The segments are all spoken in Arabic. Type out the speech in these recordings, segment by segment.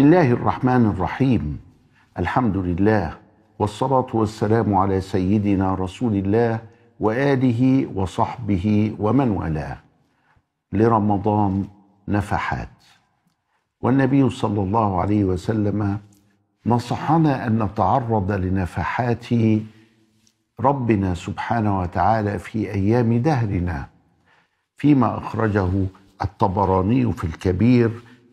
بسم الله الرحمن الرحيم الحمد لله والصلاة والسلام على سيدنا رسول الله وآله وصحبه ومن والاه لرمضان نفحات والنبي صلى الله عليه وسلم نصحنا أن نتعرض لنفحات ربنا سبحانه وتعالى في أيام دهرنا فيما أخرجه الطبراني في الكبير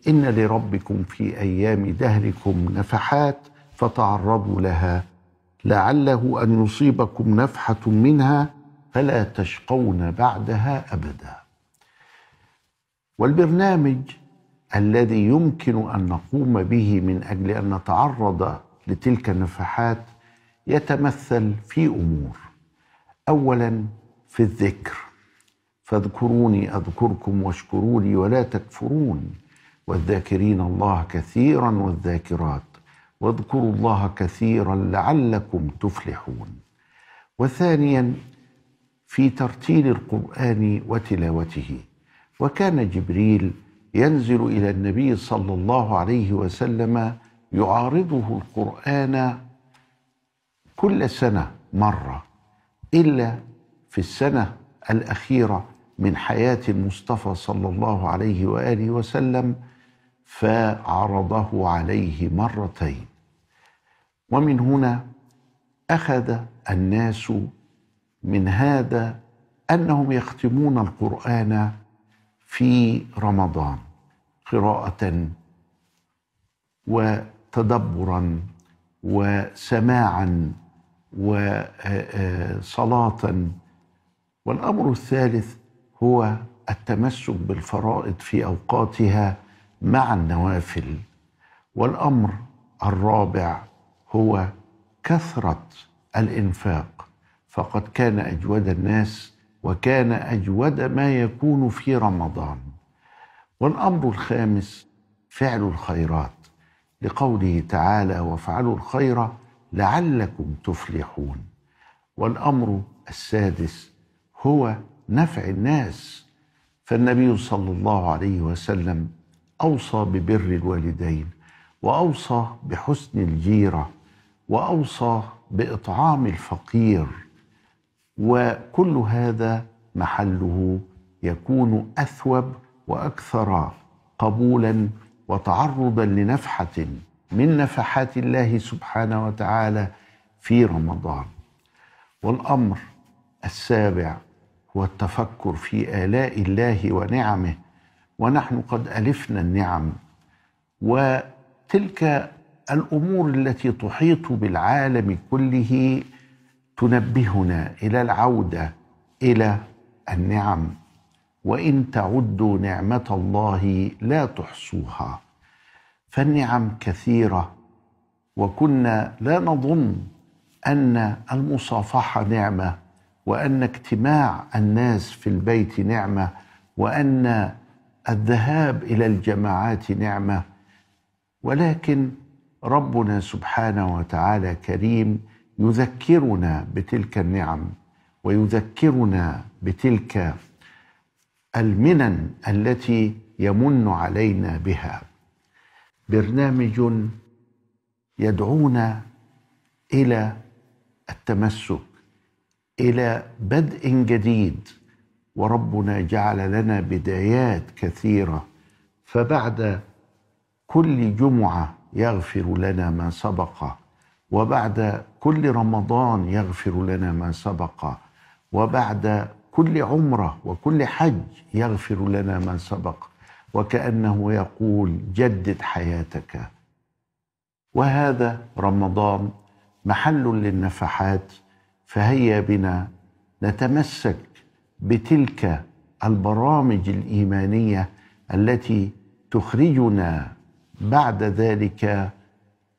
إن لربكم في أيام دهركم نفحات فتعرضوا لها لعله أن يصيبكم نفحة منها فلا تشقون بعدها أبدا والبرنامج الذي يمكن أن نقوم به من أجل أن نتعرض لتلك النفحات يتمثل في أمور أولا في الذكر فاذكروني أذكركم واشكروني ولا تكفرون والذاكرين الله كثيرا والذاكرات واذكروا الله كثيرا لعلكم تفلحون وثانيا في ترتيل القران وتلاوته وكان جبريل ينزل الى النبي صلى الله عليه وسلم يعارضه القران كل سنه مره الا في السنه الاخيره من حياه المصطفى صلى الله عليه واله وسلم فعرضه عليه مرتين ومن هنا اخذ الناس من هذا انهم يختمون القران في رمضان قراءه وتدبرا وسماعا وصلاه والامر الثالث هو التمسك بالفرائض في اوقاتها مع النوافل والامر الرابع هو كثره الانفاق فقد كان اجود الناس وكان اجود ما يكون في رمضان والامر الخامس فعل الخيرات لقوله تعالى وافعلوا الخير لعلكم تفلحون والامر السادس هو نفع الناس فالنبي صلى الله عليه وسلم اوصى ببر الوالدين واوصى بحسن الجيره واوصى باطعام الفقير وكل هذا محله يكون اثوب واكثر قبولا وتعرضا لنفحه من نفحات الله سبحانه وتعالى في رمضان والامر السابع هو التفكر في الاء الله ونعمه ونحن قد ألفنا النعم وتلك الأمور التي تحيط بالعالم كله تنبهنا إلى العودة إلى النعم وإن تعدوا نعمة الله لا تحصوها فالنعم كثيرة وكنا لا نظن أن المصافحة نعمة وأن اجتماع الناس في البيت نعمة وأن الذهاب الى الجماعات نعمه ولكن ربنا سبحانه وتعالى كريم يذكرنا بتلك النعم ويذكرنا بتلك المنن التي يمن علينا بها برنامج يدعونا الى التمسك الى بدء جديد وربنا جعل لنا بدايات كثيره فبعد كل جمعه يغفر لنا ما سبق وبعد كل رمضان يغفر لنا ما سبق وبعد كل عمره وكل حج يغفر لنا ما سبق وكانه يقول جدد حياتك وهذا رمضان محل للنفحات فهيا بنا نتمسك بتلك البرامج الايمانيه التي تخرجنا بعد ذلك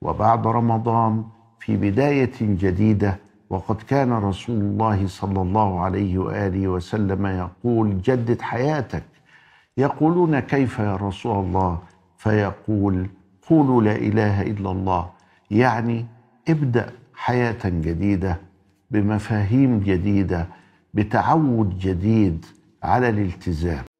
وبعد رمضان في بدايه جديده وقد كان رسول الله صلى الله عليه واله وسلم يقول جدد حياتك يقولون كيف يا رسول الله فيقول قولوا لا اله الا الله يعني ابدا حياه جديده بمفاهيم جديده بتعود جديد على الالتزام